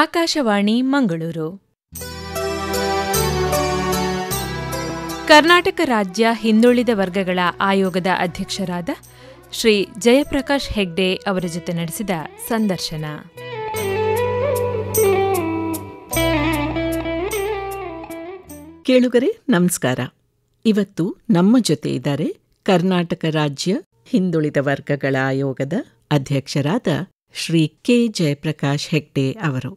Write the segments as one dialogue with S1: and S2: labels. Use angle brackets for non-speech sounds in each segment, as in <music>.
S1: ಆಕಾಶವಾಣಿ ಮಂಗಳೂರು ಕರ್ನಾಟಕ ರಾಜ್ಯ ಹಿಂದುಳಿದ ವರ್ಗಗಳ ಆಯೋಗದ ಅಧ್ಯಕ್ಷರಾದ ಶ್ರೀ ಜಯಪ್ರಕಾಶ್ ಹೆಗ್ಡೆ ಅವರ ಜೊತೆ ನಡೆಸಿದ ಸಂದರ್ಶನ ಕೇಳುಗರೆ ನಮಸ್ಕಾರ ಇವತ್ತು ನಮ್ಮ ಜೊತೆ ಇದ್ದಾರೆ ಕರ್ನಾಟಕ ರಾಜ್ಯ ಹಿಂದುಳಿದ ವರ್ಗಗಳ ಆಯೋಗದ ಅಧ್ಯಕ್ಷರಾದ ಶ್ರೀ ಕೆ ಜಯಪ್ರಕಾಶ್ ಹೆಗ್ಡೆ ಅವರು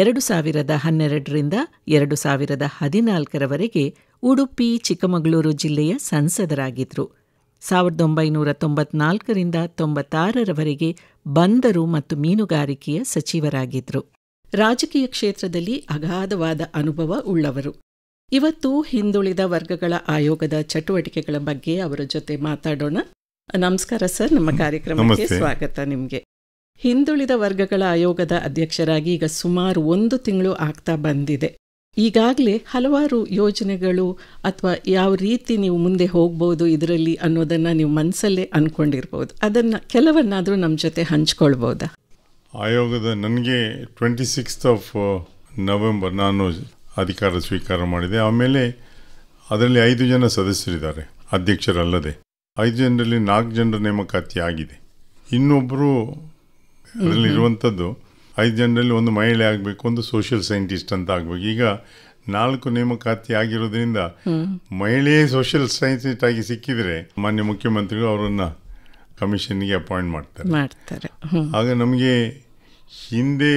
S1: ಎರಡು ಸಾವಿರದ ಹನ್ನೆರಡರಿಂದ ಎರಡು ಸಾವಿರದ ಹದಿನಾಲ್ಕರವರೆಗೆ ಉಡುಪಿ ಚಿಕ್ಕಮಗಳೂರು ಜಿಲ್ಲೆಯ ಸಂಸದರಾಗಿದ್ದರು ಸಾವಿರದ ಒಂಬೈನೂರ ತೊಂಬತ್ನಾಲ್ಕರಿಂದ ತೊಂಬತ್ತಾರರವರೆಗೆ ಬಂದರು ಮತ್ತು ಮೀನುಗಾರಿಕೆಯ ಸಚಿವರಾಗಿದ್ದರು ರಾಜಕೀಯ ಕ್ಷೇತ್ರದಲ್ಲಿ ಅಗಾಧವಾದ ಅನುಭವ ಉಳ್ಳವರು ಇವತ್ತು ಹಿಂದುಳಿದ ವರ್ಗಗಳ ಆಯೋಗದ ಚಟುವಟಿಕೆಗಳ ಬಗ್ಗೆ ಅವರ ಜೊತೆ ಮಾತಾಡೋಣ ನಮಸ್ಕಾರ ಸರ್ ನಮ್ಮ ಕಾರ್ಯಕ್ರಮಕ್ಕೆ ಸ್ವಾಗತ ನಿಮಗೆ ಹಿಂದುಳಿದ ವರ್ಗಗಳ ಆಯೋಗದ ಅಧ್ಯಕ್ಷರಾಗಿ ಈಗ ಸುಮಾರು ಒಂದು ತಿಂಗಳು ಆಗ್ತಾ ಬಂದಿದೆ ಈಗಾಗಲೇ ಹಲವಾರು ಯೋಜನೆಗಳು ಅಥವಾ ಯಾವ ರೀತಿ ನೀವು ಮುಂದೆ ಹೋಗ್ಬೋದು ಇದರಲ್ಲಿ ಅನ್ನೋದನ್ನು ನೀವು ಮನಸ್ಸಲ್ಲೇ ಅಂದ್ಕೊಂಡಿರ್ಬೋದು ಅದನ್ನು ಕೆಲವನ್ನಾದರೂ ನಮ್ಮ ಜೊತೆ ಹಂಚ್ಕೊಳ್ಬೋದಾ
S2: ಆಯೋಗದ ನನಗೆ ಟ್ವೆಂಟಿ ಸಿಕ್ಸ್ತ್ ಆಫ್ ನವೆಂಬರ್ ನಾನು ಅಧಿಕಾರ ಸ್ವೀಕಾರ ಮಾಡಿದೆ ಆಮೇಲೆ ಅದರಲ್ಲಿ ಐದು ಜನ ಸದಸ್ಯರಿದ್ದಾರೆ ಅಧ್ಯಕ್ಷರಲ್ಲದೆ ಐದು ಜನರಲ್ಲಿ ನಾಲ್ಕು ಜನರ ನೇಮಕಾತಿ ಆಗಿದೆ ಇನ್ನೊಬ್ಬರು
S1: ಅದರಲ್ಲಿರುವಂಥದ್ದು
S2: ಐದು ಜನರಲ್ಲಿ ಒಂದು ಮಹಿಳೆ ಆಗಬೇಕು ಒಂದು ಸೋಷಿಯಲ್ ಸೈಂಟಿಸ್ಟ್ ಅಂತ ಆಗಬೇಕು ಈಗ ನಾಲ್ಕು ನೇಮಕಾತಿ ಆಗಿರೋದ್ರಿಂದ ಮಹಿಳೆಯೇ ಸೋಷಿಯಲ್ ಸೈಂಟಿಸ್ಟ್ ಆಗಿ ಸಿಕ್ಕಿದರೆ ಮಾನ್ಯ ಮುಖ್ಯಮಂತ್ರಿಗಳು ಅವರನ್ನು ಕಮಿಷನ್ಗೆ ಅಪಾಯಿಂಟ್ ಮಾಡ್ತಾರೆ ಮಾಡ್ತಾರೆ ಆಗ ನಮಗೆ ಹಿಂದೆ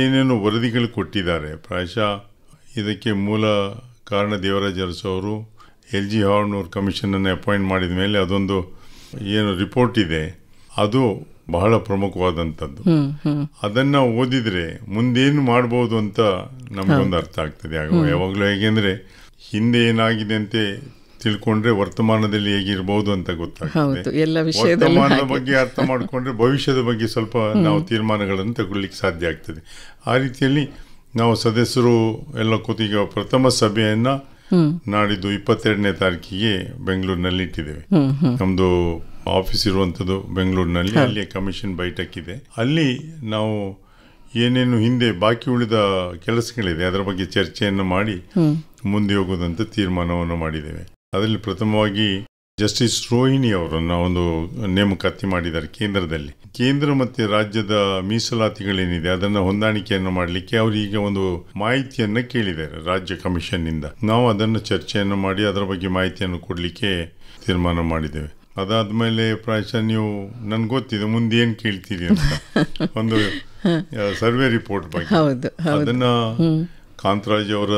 S2: ಏನೇನು ವರದಿಗಳು ಕೊಟ್ಟಿದ್ದಾರೆ ಪ್ರಾಯಶಃ ಇದಕ್ಕೆ ಮೂಲ ಕಾರಣ ದೇವರಾಜ್ ಅರಸು ಅವರು ಎಲ್ ಜಿ ಅವ್ರ ಕಮಿಷನನ್ನು ಅಪಾಯಿಂಟ್ ಮಾಡಿದ ಮೇಲೆ ಅದೊಂದು ಏನು ರಿಪೋರ್ಟ್ ಇದೆ ಅದು ಬಹಳ ಪ್ರಮುಖವಾದಂಥದ್ದು ಅದನ್ನ ಓದಿದ್ರೆ ಮುಂದೇನು ಮಾಡಬಹುದು ಅಂತ ನಮಗೊಂದು ಅರ್ಥ ಆಗ್ತದೆ ಯಾವಾಗಲೂ ಅಂದ್ರೆ ಹಿಂದೆ ಏನಾಗಿದೆ ಅಂತ ತಿಳ್ಕೊಂಡ್ರೆ ವರ್ತಮಾನದಲ್ಲಿ ಹೇಗಿರ್ಬೋದು ಅಂತ ಗೊತ್ತಾಗ್ತದೆ ವರ್ತಮಾನದ ಬಗ್ಗೆ ಅರ್ಥ ಮಾಡಿಕೊಂಡ್ರೆ ಭವಿಷ್ಯದ ಬಗ್ಗೆ ಸ್ವಲ್ಪ ನಾವು ತೀರ್ಮಾನಗಳನ್ನು ತಗೊಳ್ಳಿಕ್ಕೆ ಸಾಧ್ಯ ಆಗ್ತದೆ ಆ ರೀತಿಯಲ್ಲಿ ನಾವು ಸದಸ್ಯರು ಎಲ್ಲ ಕೂತಿಗೆ ಪ್ರಥಮ ಸಭೆಯನ್ನು ನಾಡಿದ್ದು ಇಪ್ಪತ್ತೆರಡನೇ ತಾರೀಕಿಗೆ ಬೆಂಗಳೂರಿನಲ್ಲಿ ಇಟ್ಟಿದ್ದೇವೆ ನಮ್ದು ಆಫೀಸ್ ಇರುವಂಥದ್ದು ಬೆಂಗಳೂರಿನಲ್ಲಿ ಅಲ್ಲಿ ಕಮಿಷನ್ ಬೈಟಕ್ ಇದೆ ಅಲ್ಲಿ ನಾವು ಏನೇನು ಹಿಂದೆ ಬಾಕಿ ಉಳಿದ ಕೆಲಸಗಳಿದೆ ಅದರ ಬಗ್ಗೆ ಚರ್ಚೆಯನ್ನು ಮಾಡಿ ಮುಂದೆ ಹೋಗುವುದಂತ ತೀರ್ಮಾನವನ್ನು ಮಾಡಿದ್ದೇವೆ ಅದರಲ್ಲಿ ಪ್ರಥಮವಾಗಿ ಜಸ್ಟಿಸ್ ರೋಹಿಣಿ ಅವರನ್ನು ಒಂದು ನೇಮಕಾತಿ ಮಾಡಿದ್ದಾರೆ ಕೇಂದ್ರದಲ್ಲಿ ಕೇಂದ್ರ ಮತ್ತೆ ರಾಜ್ಯದ ಮೀಸಲಾತಿಗಳೇನಿದೆ ಅದನ್ನು ಹೊಂದಾಣಿಕೆಯನ್ನು ಮಾಡಲಿಕ್ಕೆ ಈಗ ಒಂದು ಮಾಹಿತಿಯನ್ನ ಕೇಳಿದ್ದಾರೆ ರಾಜ್ಯ ಕಮಿಷನ್ನಿಂದ ನಾವು ಅದನ್ನು ಚರ್ಚೆಯನ್ನು ಮಾಡಿ ಅದರ ಬಗ್ಗೆ ಮಾಹಿತಿಯನ್ನು ಕೊಡಲಿಕ್ಕೆ ತೀರ್ಮಾನ ಮಾಡಿದ್ದೇವೆ ಅದಾದ್ಮೇಲೆ ಪ್ರಾಯಶಃ ನೀವು ನನ್ಗೆ ಗೊತ್ತಿದೆ ಮುಂದೆ ಏನು ಕೇಳ್ತೀರಿ ಅಂತ <laughs> ಒಂದು ಸರ್ವೆ ರಿಪೋರ್ಟ್ ಬಗ್ಗೆ ಅದನ್ನ ಕಾಂತರಾಜ್ ಅವರ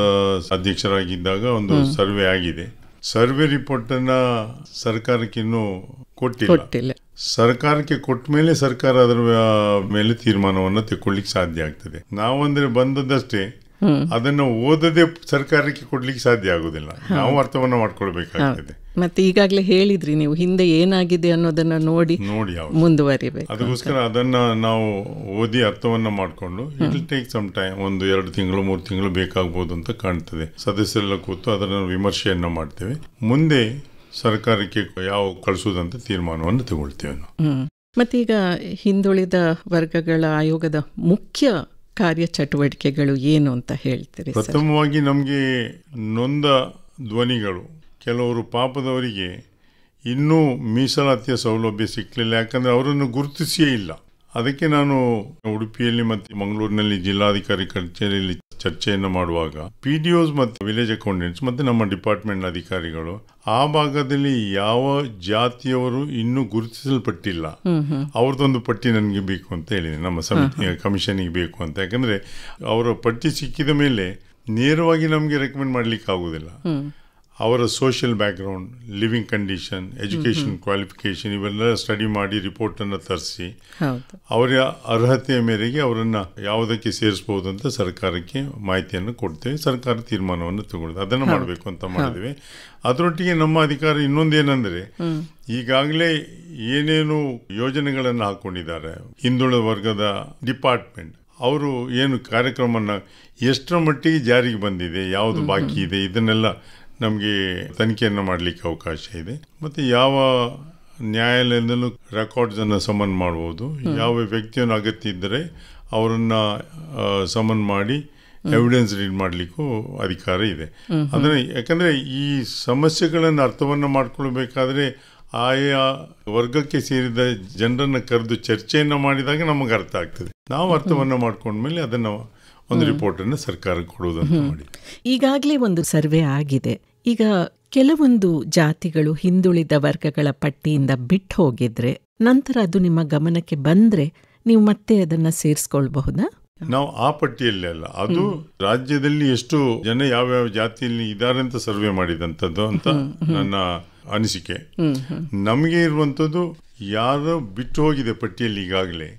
S2: ಅಧ್ಯಕ್ಷರಾಗಿದ್ದಾಗ ಒಂದು ಸರ್ವೆ ಆಗಿದೆ ಸರ್ವೆ ರಿಪೋರ್ಟ್ ಅನ್ನ ಸರ್ಕಾರಕ್ಕೆ ಇನ್ನೂ ಕೊಟ್ಟಿಲ್ಲ ಸರ್ಕಾರಕ್ಕೆ ಕೊಟ್ಟ ಮೇಲೆ ಸರ್ಕಾರ ಅದರ ಮೇಲೆ ತೀರ್ಮಾನವನ್ನು ತಗೊಳ್ಳಿಕ್ಕೆ ಸಾಧ್ಯ ಆಗ್ತದೆ ನಾವಂದ್ರೆ ಬಂದದ್ದಷ್ಟೇ ಅದನ್ನು ಓದದೆ ಸರ್ಕಾರಕ್ಕೆ ಕೊಡ್ಲಿಕ್ಕೆ ಸಾಧ್ಯ ಆಗುದಿಲ್ಲ ನಾವು ಅರ್ಥವನ್ನ ಮಾಡ್ಕೊಳ್ಬೇಕಾಗ್ತದೆ
S1: ಮತ್ತೆ ಈಗಾಗಲೇ ಹೇಳಿದ್ರಿ ನೀವು ಹಿಂದೆ ಏನಾಗಿದೆ ಅನ್ನೋದನ್ನ ನೋಡಿ ನೋಡಿ ಮುಂದುವರಿಬೇಕು ಅದಕ್ಕೋಸ್ಕರ
S2: ಅದನ್ನ ನಾವು ಓದಿ ಅರ್ಥವನ್ನ ಮಾಡಿಕೊಂಡು ಇಟ್ ಟೇಕ್ ಸಮ್ ಟೈಮ್ ಒಂದು ಎರಡು ತಿಂಗಳು ಮೂರು ತಿಂಗಳು ಬೇಕಾಗಬಹುದು ಅಂತ ಕಾಣ್ತದೆ ಸದಸ್ಯರೆಲ್ಲ ಕೂತು ಅದನ್ನ ವಿಮರ್ಶೆಯನ್ನ ಮಾಡ್ತೇವೆ ಮುಂದೆ ಸರ್ಕಾರಕ್ಕೆ ಯಾವ ಕಳಿಸೋದಂತ ತೀರ್ಮಾನವನ್ನು ತಗೊಳ್ತೇವೆ ನಾವು
S1: ಮತ್ತೀಗ ಹಿಂದುಳಿದ ವರ್ಗಗಳ ಆಯೋಗದ ಮುಖ್ಯ ಕಾರ್ಯಚಟುವಟಿಕೆಗಳು ಏನು ಅಂತ ಹೇಳ್ತೀರಿ ಪ್ರಥಮವಾಗಿ
S2: ನಮಗೆ ನೊಂದ ಧ್ವನಿಗಳು ಕೆಲವರು ಪಾಪದವರಿಗೆ ಇನ್ನೂ ಮೀಸಲಾತಿಯ ಸೌಲಭ್ಯ ಸಿಕ್ಕಲಿಲ್ಲ ಯಾಕಂದರೆ ಅವರನ್ನು ಗುರುತಿಸಿಯೇ ಇಲ್ಲ ಅದಕ್ಕೆ ನಾನು ಉಡುಪಿಯಲ್ಲಿ ಮತ್ತೆ ಮಂಗಳೂರಿನಲ್ಲಿ ಜಿಲ್ಲಾಧಿಕಾರಿ ಕಚೇರಿಯಲ್ಲಿ ಚರ್ಚೆಯನ್ನು ಮಾಡುವಾಗ ಪಿ ಡಿ ಮತ್ತು ವಿಲೇಜ್ ಅಕೌಂಟೆಂಟ್ಸ್ ಮತ್ತೆ ನಮ್ಮ ಡಿಪಾರ್ಟ್ಮೆಂಟ್ ಅಧಿಕಾರಿಗಳು ಆ ಭಾಗದಲ್ಲಿ ಯಾವ ಜಾತಿಯವರು ಇನ್ನೂ ಗುರುತಿಸಲ್ಪಟ್ಟಿಲ್ಲ ಅವ್ರದ್ದೊಂದು ಪಟ್ಟಿ ನನಗೆ ಬೇಕು ಅಂತ ಹೇಳಿದೆ ನಮ್ಮ ಸಮಿತಿ ಕಮಿಷನಿಗೆ ಬೇಕು ಅಂತ ಯಾಕಂದ್ರೆ ಅವರ ಪಟ್ಟಿ ಸಿಕ್ಕಿದ ಮೇಲೆ ನೇರವಾಗಿ ನಮಗೆ ರೆಕಮೆಂಡ್ ಮಾಡಲಿಕ್ಕೆ ಆಗುದಿಲ್ಲ ಅವರ social background living condition education qualification ಇವೆಲ್ಲ ಸ್ಟಡಿ ಮಾಡಿ ರಿಪೋರ್ಟನ್ನು ತರಿಸಿ ಅವರ ಅರ್ಹತೆಯ ಮೇರೆಗೆ ಅವರನ್ನು ಯಾವುದಕ್ಕೆ ಸೇರಿಸಬಹುದು ಅಂತ ಸರ್ಕಾರಕ್ಕೆ ಮಾಹಿತಿಯನ್ನು ಕೊಡ್ತೇವೆ ಸರ್ಕಾರ ತೀರ್ಮಾನವನ್ನು ತಗೊಳ್ಳುತ್ತೆ ಅದನ್ನು ಮಾಡಬೇಕು ಅಂತ ಮಾಡಿದ್ವಿ ಅದರೊಟ್ಟಿಗೆ ನಮ್ಮ ಅಧಿಕಾರ ಇನ್ನೊಂದೇನೆಂದರೆ ಈಗಾಗಲೇ ಏನೇನು ಯೋಜನೆಗಳನ್ನು ಹಾಕೊಂಡಿದ್ದಾರೆ ಹಿಂದುಳಿದ ವರ್ಗದ ಡಿಪಾರ್ಟ್ಮೆಂಟ್ ಅವರು ಏನು ಕಾರ್ಯಕ್ರಮನ ಎಷ್ಟರ ಮಟ್ಟಿಗೆ ಜಾರಿಗೆ ಬಂದಿದೆ ಯಾವುದು ಬಾಕಿ ಇದೆ ಇದನ್ನೆಲ್ಲ ನಮಗೆ ತನಿಖೆಯನ್ನು ಮಾಡಲಿಕ್ಕೆ ಅವಕಾಶ ಇದೆ ಮತ್ತೆ ಯಾವ ನ್ಯಾಯಾಲಯದಲ್ಲೂ ಅನ್ನು ಸಮನ್ ಮಾಡಬಹುದು ಯಾವ ವ್ಯಕ್ತಿಯನ್ನು ಅಗತ್ಯ ಇದ್ದರೆ ಅವರನ್ನ ಸಮನ್ ಮಾಡಿ ಎವಿಡೆನ್ಸ್ ರೀಡ್ ಮಾಡಲಿಕ್ಕೂ ಅಧಿಕಾರ ಇದೆ ಅಂದ್ರೆ ಯಾಕಂದ್ರೆ ಈ ಸಮಸ್ಯೆಗಳನ್ನು ಅರ್ಥವನ್ನು ಮಾಡಿಕೊಳ್ಬೇಕಾದ್ರೆ ಆಯಾ ವರ್ಗಕ್ಕೆ ಸೇರಿದ ಜನರನ್ನು ಕರೆದು ಚರ್ಚೆಯನ್ನು ಮಾಡಿದಾಗ ನಮಗೆ ಅರ್ಥ ಆಗ್ತದೆ ನಾವು ಅರ್ಥವನ್ನು ಮೇಲೆ ಅದನ್ನು ಒಂದು ರಿಪೋರ್ಟ್ ಅನ್ನು ಸರ್ಕಾರ ಕೊಡುವುದಂತ ಮಾಡಿ
S1: ಈಗಾಗಲೇ ಒಂದು ಸರ್ವೆ ಆಗಿದೆ ಈಗ ಕೆಲವೊಂದು ಜಾತಿಗಳು ಹಿಂದುಳಿದ ವರ್ಗಗಳ ಪಟ್ಟಿಯಿಂದ ಬಿಟ್ಟು ಹೋಗಿದ್ರೆ ನಂತರ ಅದು ನಿಮ್ಮ ಗಮನಕ್ಕೆ ಬಂದ್ರೆ ನೀವು ಮತ್ತೆ ಅದನ್ನ ಸೇರಿಸ್ಕೊಳ್ಬಹುದಾ
S2: ನಾವು ಆ ಪಟ್ಟಿಯಲ್ಲಿ ಅಲ್ಲ ಅದು ರಾಜ್ಯದಲ್ಲಿ ಎಷ್ಟು ಜನ ಯಾವ್ಯಾವ ಜಾತಿಯಲ್ಲಿ ಇದ್ದಾರೆ ಅಂತ ಸರ್ವೆ ಮಾಡಿದಂಥದ್ದು ಅಂತ ನನ್ನ ಅನಿಸಿಕೆ ನಮಗೆ ಇರುವಂಥದ್ದು ಯಾರು ಬಿಟ್ಟು ಹೋಗಿದೆ ಪಟ್ಟಿಯಲ್ಲಿ ಈಗಾಗಲೇ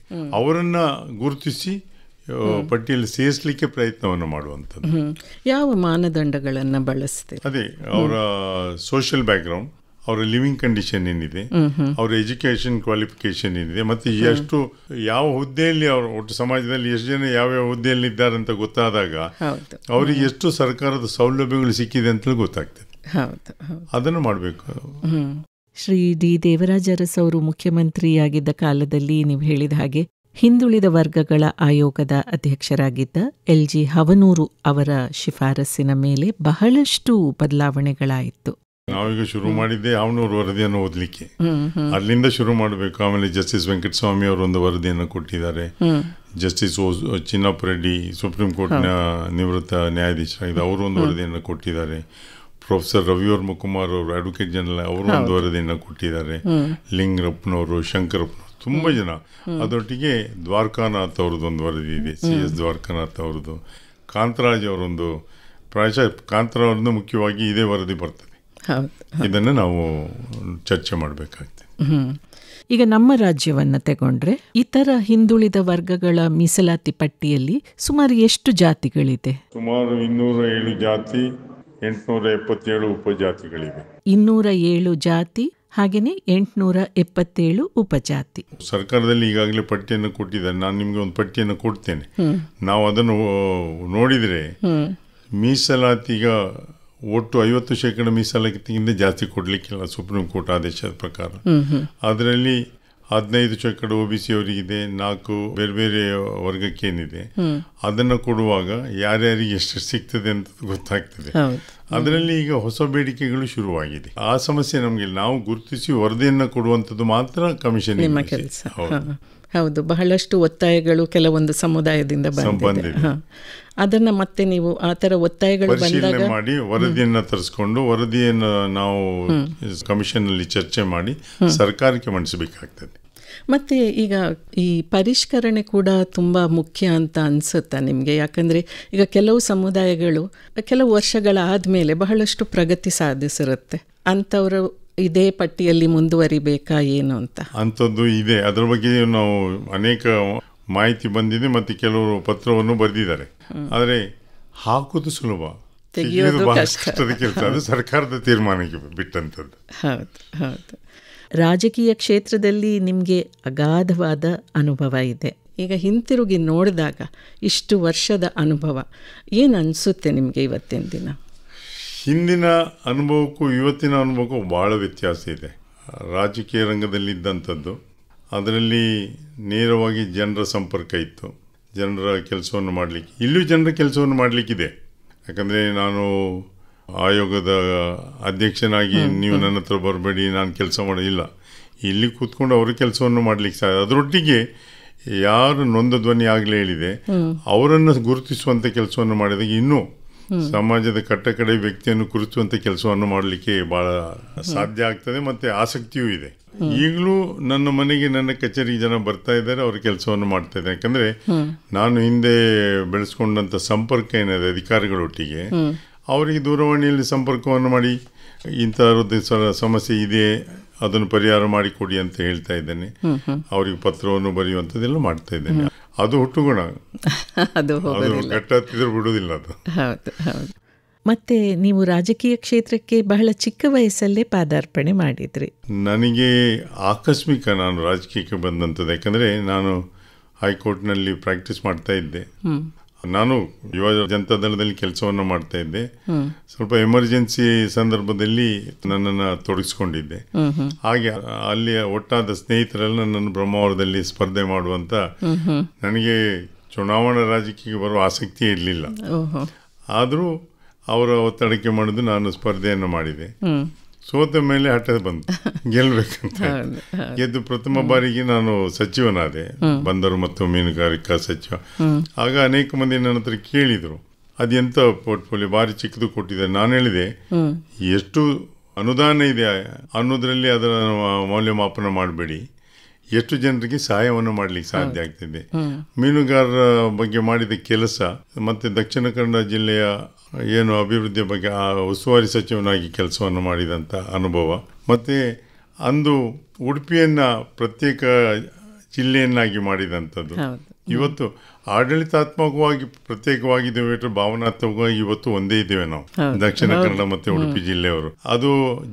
S2: ಅವರನ್ನ ಗುರುತಿಸಿ ಪಟ್ಟಿಯಲ್ಲಿ ಸೇರಿಸಲಿಕ್ಕೆ ಪ್ರಯತ್ನವನ್ನು ಮಾಡುವಂಥದ್ದು
S1: ಯಾವ ಮಾನದಂಡಗಳನ್ನು ಬಳಸ್ತೇವೆ ಅದೇ ಅವರ
S2: ಸೋಷಿಯಲ್ ಬ್ಯಾಕ್ಗ್ರೌಂಡ್ ಅವರ ಲಿವಿಂಗ್ ಕಂಡೀಷನ್ ಏನಿದೆ ಅವರ ಎಜುಕೇಶನ್ ಕ್ವಾಲಿಫಿಕೇಶನ್ ಏನಿದೆ ಮತ್ತು ಎಷ್ಟು ಯಾವ ಹುದ್ದೆಯಲ್ಲಿ ಅವರು ಒಟ್ಟು ಸಮಾಜದಲ್ಲಿ ಎಷ್ಟು ಜನ ಯಾವ ಹುದ್ದೆಯಲ್ಲಿ ಇದ್ದಾರೆ ಅಂತ ಗೊತ್ತಾದಾಗ ಅವರಿಗೆ ಎಷ್ಟು ಸರ್ಕಾರದ ಸೌಲಭ್ಯಗಳು ಸಿಕ್ಕಿದೆ ಅಂತಲೂ ಗೊತ್ತಾಗ್ತದೆ ಅದನ್ನು ಮಾಡಬೇಕು
S1: ಶ್ರೀ ಡಿ ದೇವರಾಜರಸ್ ಅರಸ್ ಅವರು ಮುಖ್ಯಮಂತ್ರಿಯಾಗಿದ್ದ ಕಾಲದಲ್ಲಿ ನೀವು ಹೇಳಿದ ಹಾಗೆ ಹಿಂದುಳಿದ ವರ್ಗಗಳ ಆಯೋಗದ ಅಧ್ಯಕ್ಷರಾಗಿದ್ದ ಎಲ್ ಜಿ ಹವನೂರು ಅವರ ಶಿಫಾರಸ್ಸಿನ ಮೇಲೆ ಬಹಳಷ್ಟು ಬದಲಾವಣೆಗಳಾಯಿತು
S2: ನಾವೀಗ ಶುರು ಮಾಡಿದ್ದೆ ಅವನೂರು ವರದಿಯನ್ನು ಓದಲಿಕ್ಕೆ ಅಲ್ಲಿಂದ ಶುರು ಮಾಡಬೇಕು ಆಮೇಲೆ ಜಸ್ಟಿಸ್ ವೆಂಕಟಸ್ವಾಮಿ ಅವರು ಒಂದು ವರದಿಯನ್ನು ಕೊಟ್ಟಿದ್ದಾರೆ ಜಸ್ಟಿಸ್ ಚಿನ್ನಪ್ಪ ರೆಡ್ಡಿ ಸುಪ್ರೀಂ ಕೋರ್ಟ್ನ ನಿವೃತ್ತ ನ್ಯಾಯಾಧೀಶರಾಗಿದ್ದ ಅವರು ಒಂದು ವರದಿಯನ್ನು ಕೊಟ್ಟಿದ್ದಾರೆ ಪ್ರೊಫೆಸರ್ ರವಿವರ್ಮ ಕುಮಾರ್ ಅವರು ಅಡ್ವೊಕೇಟ್ ಜನರಲ್ ಅವರು ಒಂದು ವರದಿಯನ್ನು ಕೊಟ್ಟಿದ್ದಾರೆ ಲಿಂಗರಪ್ಪನವರು ಶಂಕರಪ್ಪನವರು ತುಂಬ ಜನ ಅದರೊಟ್ಟಿಗೆ ದ್ವಾರಕಾನಾಥ್ ಅವ್ರದ್ದು ಒಂದು ವರದಿ ಇದೆ ಸಿ ಎಸ್ ದ್ವಾರಕಾನಾಥ್ ಅವ್ರದ್ದು ಕಾಂತರಾಜ್ ಅವರೊಂದು ಪ್ರಾಯಶಃ ಕಾಂತರಾವ್ರದ್ದು ಮುಖ್ಯವಾಗಿ ಇದೇ ವರದಿ ಬರ್ತದೆ ಇದನ್ನು ನಾವು ಚರ್ಚೆ ಮಾಡಬೇಕಾಗ್ತದೆ
S1: ಈಗ ನಮ್ಮ ರಾಜ್ಯವನ್ನ ತಗೊಂಡ್ರೆ ಇತರ ಹಿಂದುಳಿದ ವರ್ಗಗಳ ಮೀಸಲಾತಿ ಪಟ್ಟಿಯಲ್ಲಿ ಸುಮಾರು ಎಷ್ಟು ಜಾತಿಗಳಿದೆ
S2: ಸುಮಾರು ಇನ್ನೂರ ಏಳು ಜಾತಿ ಎಂಟುನೂರ ಎಪ್ಪತ್ತೇಳು ಉಪಜಾತಿಗಳಿವೆ
S1: ಇನ್ನೂರ ಏಳು ಜಾತಿ ಹಾಗೆಯೇ ಎಂಟುನೂರ ಎಪ್ಪತ್ತೇಳು ಉಪಜಾತಿ
S2: ಸರ್ಕಾರದಲ್ಲಿ ಈಗಾಗಲೇ ಪಟ್ಟಿಯನ್ನು ಕೊಟ್ಟಿದ್ದಾರೆ ನಾನು ನಿಮಗೆ ಒಂದು ಪಟ್ಟಿಯನ್ನು ಕೊಡ್ತೇನೆ ನಾವು ಅದನ್ನು ನೋಡಿದ್ರೆ ಮೀಸಲಾತಿಗ ಒಟ್ಟು ಐವತ್ತು ಶೇಕಡ ಮೀಸಲಾತಿಗಿಂತ ಜಾಸ್ತಿ ಕೊಡಲಿಕ್ಕಿಲ್ಲ ಸುಪ್ರೀಂ ಕೋರ್ಟ್ ಆದೇಶದ ಪ್ರಕಾರ ಅದರಲ್ಲಿ ಹದಿನೈದು ಶೇಕಡ ಒ ಬಿ ಸಿ ಅವರಿಗಿದೆ ನಾಲ್ಕು ಬೇರೆ ಬೇರೆ ವರ್ಗಕ್ಕೇನಿದೆ ಅದನ್ನು ಕೊಡುವಾಗ ಯಾರ್ಯಾರಿಗೆ ಎಷ್ಟು ಸಿಗ್ತದೆ ಅಂತ ಗೊತ್ತಾಗ್ತದೆ ಅದರಲ್ಲಿ ಈಗ ಹೊಸ ಬೇಡಿಕೆಗಳು ಶುರುವಾಗಿದೆ ಆ ಸಮಸ್ಯೆ ನಮಗೆ ನಾವು ಗುರುತಿಸಿ ವರದಿಯನ್ನು ಕೊಡುವಂಥದ್ದು ಮಾತ್ರ ಕಮಿಷನ್
S1: ಹೌದು ಬಹಳಷ್ಟು ಒತ್ತಾಯಗಳು ಕೆಲವೊಂದು ಸಮುದಾಯದಿಂದ ಬಂದಿದೆ ಅದನ್ನ ಮತ್ತೆ ನೀವು ಆ ಒತ್ತಾಯಗಳು ಬಂದಾಗ
S2: ಮಾಡಿ ವರದಿಯನ್ನ ತರಿಸ್ಕೊಂಡು ವರದಿಯನ್ನ ನಾವು ಕಮಿಷನ್ನಲ್ಲಿ ಚರ್ಚೆ ಮಾಡಿ ಸರ್ಕಾರಕ್ಕೆ ಮಂಡಿಸಬೇಕಾಗ್ತದೆ
S1: ಮತ್ತೆ ಈಗ ಈ ಪರಿಷ್ಕರಣೆ ಕೂಡ ತುಂಬಾ ಮುಖ್ಯ ಅಂತ ಅನ್ಸುತ್ತ ನಿಮಗೆ ಯಾಕಂದ್ರೆ ಈಗ ಕೆಲವು ಸಮುದಾಯಗಳು ಕೆಲವು ವರ್ಷಗಳ ಆದಮೇಲೆ ಬಹಳಷ್ಟು ಪ್ರಗತಿ ಸಾಧಿಸಿರುತ್ತೆ ಅಂಥವರು ಇದೇ ಪಟ್ಟಿಯಲ್ಲಿ ಮುಂದುವರಿಬೇಕಾ ಏನು ಅಂತ
S2: ಅಂಥದ್ದು ಇದೆ ಅದರ ಬಗ್ಗೆ ನಾವು ಅನೇಕ ಮಾಹಿತಿ ಬಂದಿದೆ ಮತ್ತು ಕೆಲವರು ಪತ್ರವನ್ನು ಬರೆದಿದ್ದಾರೆ ಆದರೆ ಹಾಕೋದು ಸುಲಭ ತೆಗೆಯೋದು ಕೆಲಸ ಸರ್ಕಾರದ ತೀರ್ಮಾನಕ್ಕೆ ಬಿಟ್ಟಂಥದ್ದು
S1: ಹೌದು ಹೌದು ರಾಜಕೀಯ ಕ್ಷೇತ್ರದಲ್ಲಿ ನಿಮಗೆ ಅಗಾಧವಾದ ಅನುಭವ ಇದೆ ಈಗ ಹಿಂತಿರುಗಿ ನೋಡಿದಾಗ ಇಷ್ಟು ವರ್ಷದ ಅನುಭವ ಏನು ಅನಿಸುತ್ತೆ ನಿಮಗೆ ಇವತ್ತಿನ ದಿನ
S2: ಹಿಂದಿನ ಅನುಭವಕ್ಕೂ ಇವತ್ತಿನ ಅನುಭವಕ್ಕೂ ಭಾಳ ವ್ಯತ್ಯಾಸ ಇದೆ ರಾಜಕೀಯ ರಂಗದಲ್ಲಿದ್ದಂಥದ್ದು ಅದರಲ್ಲಿ ನೇರವಾಗಿ ಜನರ ಸಂಪರ್ಕ ಇತ್ತು ಜನರ ಕೆಲಸವನ್ನು ಮಾಡಲಿಕ್ಕೆ ಇಲ್ಲೂ ಜನರ ಕೆಲಸವನ್ನು ಮಾಡಲಿಕ್ಕಿದೆ ಯಾಕಂದರೆ ನಾನು ಆಯೋಗದ ಅಧ್ಯಕ್ಷನಾಗಿ ನೀವು ನನ್ನ ಹತ್ರ ಬರಬೇಡಿ ನಾನು ಕೆಲಸ ಮಾಡೋದಿಲ್ಲ ಇಲ್ಲಿ ಕೂತ್ಕೊಂಡು ಅವರ ಕೆಲಸವನ್ನು ಮಾಡಲಿಕ್ಕೆ ಸಾಧ್ಯ ಅದರೊಟ್ಟಿಗೆ ಯಾರು ನೊಂದ ಧ್ವನಿ ಆಗಲೇ ಹೇಳಿದೆ ಅವರನ್ನು ಗುರುತಿಸುವಂಥ ಕೆಲಸವನ್ನು ಮಾಡಿದಾಗ ಇನ್ನೂ ಸಮಾಜದ ಕಡೆ ವ್ಯಕ್ತಿಯನ್ನು ಕುರಿತುವಂತ ಕೆಲಸವನ್ನು ಮಾಡಲಿಕ್ಕೆ ಬಹಳ ಸಾಧ್ಯ ಆಗ್ತದೆ ಮತ್ತೆ ಆಸಕ್ತಿಯೂ ಇದೆ ಈಗಲೂ ನನ್ನ ಮನೆಗೆ ನನ್ನ ಕಚೇರಿಗೆ ಜನ ಬರ್ತಾ ಇದ್ದಾರೆ ಅವ್ರ ಕೆಲಸವನ್ನು ಮಾಡ್ತಾ ಇದ್ದಾರೆ ಯಾಕಂದ್ರೆ ನಾನು ಹಿಂದೆ ಬೆಳೆಸ್ಕೊಂಡಂತ ಸಂಪರ್ಕ ಏನಿದೆ ಅಧಿಕಾರಿಗಳೊಟ್ಟಿಗೆ ಅವರಿಗೆ ದೂರವಾಣಿಯಲ್ಲಿ ಸಂಪರ್ಕವನ್ನು ಮಾಡಿ ಇಂಥ ಸಮಸ್ಯೆ ಇದೆ ಅದನ್ನು ಪರಿಹಾರ ಮಾಡಿಕೊಡಿ ಅಂತ ಹೇಳ್ತಾ ಇದ್ದೇನೆ ಅವರಿಗೆ ಪತ್ರವನ್ನು ಬರೆಯುವಂಥದ್ದೆಲ್ಲ ಮಾಡ್ತಾ ಇದ್ದೇನೆ ಅದು ಹುಟ್ಟುಗುಣ ಅದು ಬಿಡುವುದಿಲ್ಲ ಅದು ಹೌದು ಹೌದು
S1: ಮತ್ತೆ ನೀವು ರಾಜಕೀಯ ಕ್ಷೇತ್ರಕ್ಕೆ ಬಹಳ ಚಿಕ್ಕ ವಯಸ್ಸಲ್ಲೇ ಪಾದಾರ್ಪಣೆ ಮಾಡಿದ್ರಿ
S2: ನನಗೆ ಆಕಸ್ಮಿಕ ನಾನು ರಾಜಕೀಯಕ್ಕೆ ಬಂದಂಥದ್ದು ಯಾಕಂದರೆ ನಾನು ಹೈಕೋರ್ಟ್ನಲ್ಲಿ ಪ್ರಾಕ್ಟೀಸ್ ಮಾಡ್ತಾ ಇದ್ದೆ ನಾನು ಯುವ ದಳದಲ್ಲಿ ಕೆಲಸವನ್ನು ಮಾಡ್ತಾ ಇದ್ದೆ ಸ್ವಲ್ಪ ಎಮರ್ಜೆನ್ಸಿ ಸಂದರ್ಭದಲ್ಲಿ ನನ್ನನ್ನು ತೊಡಗಿಸ್ಕೊಂಡಿದ್ದೆ ಹಾಗೆ ಅಲ್ಲಿ ಒಟ್ಟಾದ ಸ್ನೇಹಿತರೆಲ್ಲ ನನ್ನ ಬ್ರಹ್ಮಾವರದಲ್ಲಿ ಸ್ಪರ್ಧೆ ಮಾಡುವಂತ ನನಗೆ ಚುನಾವಣಾ ರಾಜಕೀಯಕ್ಕೆ ಬರುವ ಆಸಕ್ತಿ ಇರಲಿಲ್ಲ ಆದರೂ ಅವರ ಒತ್ತಡಕ್ಕೆ ಮಾಡಿದ್ದು ನಾನು ಸ್ಪರ್ಧೆಯನ್ನು ಮಾಡಿದೆ ಸೋತ ಮೇಲೆ ಹಠ ಬಂತು <laughs> ಗೆಲ್ಬೇಕಂತ ಗೆದ್ದು ಪ್ರಥಮ ಬಾರಿಗೆ ನಾನು ಸಚಿವನಾದೆ ಬಂದರು ಮತ್ತು ಮೀನುಗಾರಿಕಾ ಸಚಿವ ಆಗ ಅನೇಕ ಮಂದಿ ನನ್ನ ಹತ್ರ ಕೇಳಿದರು ಅದೆಂತ ಪೋರ್ಟ್ಫೋಲಿಯೋ ಬಾರಿ ಚಿಕ್ಕದು ಕೊಟ್ಟಿದೆ ನಾನು ಹೇಳಿದೆ ಎಷ್ಟು ಅನುದಾನ ಇದೆ ಅನ್ನೋದ್ರಲ್ಲಿ ಅದರ ಮೌಲ್ಯಮಾಪನ ಮಾಡಬೇಡಿ ಎಷ್ಟು ಜನರಿಗೆ ಸಹಾಯವನ್ನು ಮಾಡಲಿಕ್ಕೆ ಸಾಧ್ಯ ಆಗ್ತಿದೆ ಮೀನುಗಾರರ ಬಗ್ಗೆ ಮಾಡಿದ ಕೆಲಸ ಮತ್ತೆ ದಕ್ಷಿಣ ಕನ್ನಡ ಜಿಲ್ಲೆಯ ಏನು ಅಭಿವೃದ್ಧಿಯ ಬಗ್ಗೆ ಆ ಉಸ್ತುವಾರಿ ಸಚಿವನಾಗಿ ಕೆಲಸವನ್ನು ಮಾಡಿದಂಥ ಅನುಭವ ಮತ್ತೆ ಅಂದು ಉಡುಪಿಯನ್ನ ಪ್ರತ್ಯೇಕ ಜಿಲ್ಲೆಯನ್ನಾಗಿ ಮಾಡಿದಂಥದ್ದು ಇವತ್ತು ಆಡಳಿತಾತ್ಮಕವಾಗಿ ಪ್ರತ್ಯೇಕವಾಗಿದ್ದೇವೆ ಭಾವನಾತ್ಮಕವಾಗಿ ಇವತ್ತು ಒಂದೇ ಇದ್ದೇವೆ ನಾವು ದಕ್ಷಿಣ ಕನ್ನಡ ಮತ್ತೆ ಉಡುಪಿ ಜಿಲ್ಲೆಯವರು ಅದು